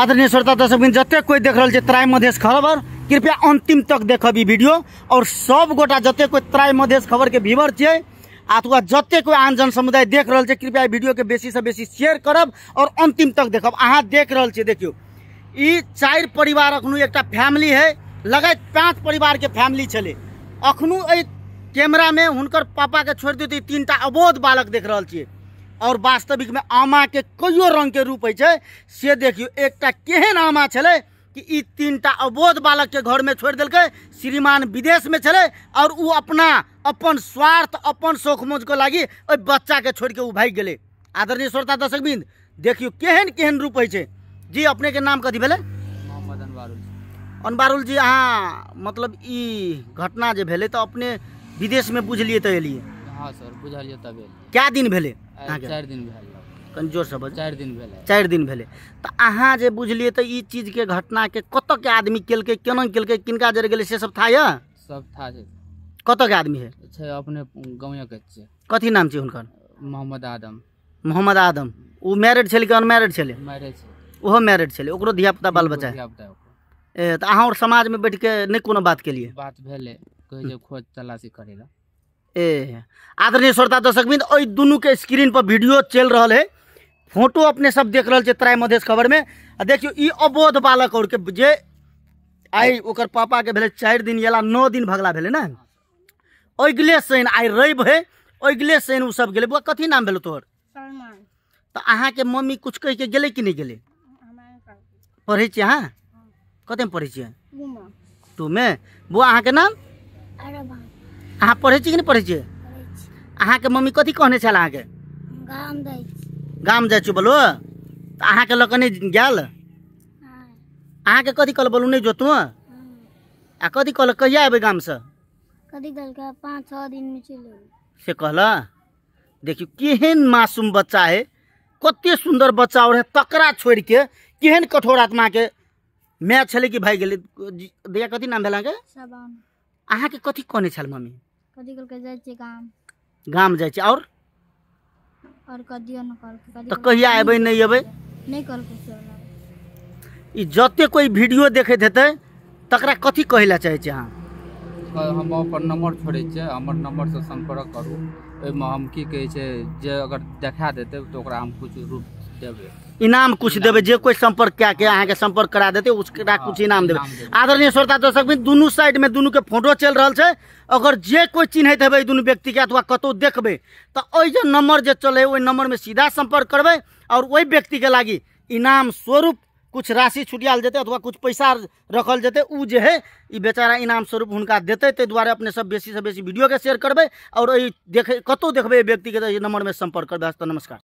आदरणीय श्रोता दर्शक जते कोई देख रहा है मधेश खबर कृपया अंतिम तक देख ई वीडियो और सब गोटा जते कोई त्राय मधेश खबर के व्यूवर छे अथवा जते कोई आन जन समुदाय देख रहा है कृपया वीडियो के बेसी से बेसी शेयर करब और अंतिम तक देख अहाँ देख रहा है देखियो इ चार परिवार अखन एक फैमिली है लगत पाँच परिवार के फैमिली छे अखनू कैमरा में हर पापा के छोड़ दी तीन टा अबोध बालक देख रहा है और वास्तविक में आमा के कईयो रंग के रूप है से देखियो एक केहन आमा छे कि तीन टा अबोध बालक के घर में छोड़ दिल्क श्रीमान विदेश में छे और वो अपना अपन स्वार्थ अपन शोख मोज के लगी ओ बच्चा के छोड़ के वो भाग गए आदरणीय श्रोता दर्शक बिंद देखियो केहन केहन रूप है जी अपने के नाम कथी अनबारुल मोहम्मद जी अहाँ मतलब घटना जो तो अपने विदेश में बुझलिए तो अलिए हाँ क्या दिन भेले चार दिन भेल कनि जोरसँ बज चारि दिन भेले। चारि दिन भेलै तऽ अहाँ जे चीज के घटना के घटनाके के आदमी केलकै केना के किनका जरि गेले से सब था या सब था छै के आदमी है छै अपने गांव के छै कथी नाम छै हुनकर मोहम्मद आदम मोहम्मद आदम ओ मैरिड छलै कि अनमैरिड छले मैरिड छै ओहो मैरिड छले ओकरो धियापुता बाल बच्चा ए तऽ अहाँ में बैठ के नहि कोनो बात के लिए बात भेले कहै जे खोज तलाशी करेला ए आदरणीय श्रोता दर्शकबिंद और दुनू के स्क्रीन पर वीडियो चल रहा है फोटो अपने सब देख रहे तराय मधेश खबर में आ देखियो ये अबोध बालक और जे आई उकर पापा के भले चार दिन या नौ दिन भगला भले ना अगले शन आई रवि है अगले शन उ सब गए बुआ कथी नाम भेलो तोहर तो अहाँ के मम्मी कुछ कह के गेले कि नहीं गेले पढ़े छे अहाँ कत पढ़े छी टू में बुआ अहाँ के नाम अहाँ पढ़े कि नहीं पढ़े छियै के मम्मी कथी कहने छल के गाम जाइ बोलो बोलू तऽ अहाँके लऽ कऽ नहि गेल अहाँके कथी कल बोलू नहीं जोतू हम्म। आ कथी कल कहिया एबै गामसँ कथी कहलक पाँच छओ दिनमे चलि से कहल देखियो केहन मासूम बच्चा है कते सुंदर बच्चा आओर तकरा छोड़ के केहन कठोर आत्माके माय छलै कि भाई गए दया कथी नाम भेल अहाँके के कथी कहने मम्मी गाम गाम और और कदियो न तो कहिया एबै नहीं नहीं जते कोई वीडियो देखे हेतै तक कथी कह चाहे चाहै अहाँ हम अपन नम्बर छोड़े छियै हमर से संपर्क करू हम की जे अगर देखा देते तो हम कुछ रूप इनाम कुछ देवे जो कोई संपर्क क्या के अहाँ के संपर्क करा देते उसका हाँ, कुछ इनाम देवे आदरणीय श्रोता दर्शक भी दोनों साइड में दोनों के फोटो चल रहा है अगर जे कोई चिन्हित देवे दोनों व्यक्ति के अथवा कतौ देखे तो वही जो नंबर जो चले वही नंबर में सीधा संपर्क करबे और वही व्यक्ति के लागी इनाम स्वरूप कुछ राशि छुटियाल जेते अथवा कुछ पैसा रखल जेते उ जे है ई बेचारा इनाम स्वरूप हुनका देते ते द्वारे अपने सब बेसी से बेसी वीडियो के शेयर करबे और देखे कतौ देखबे व्यक्ति के नंबर में संपर्क करबे नमस्कार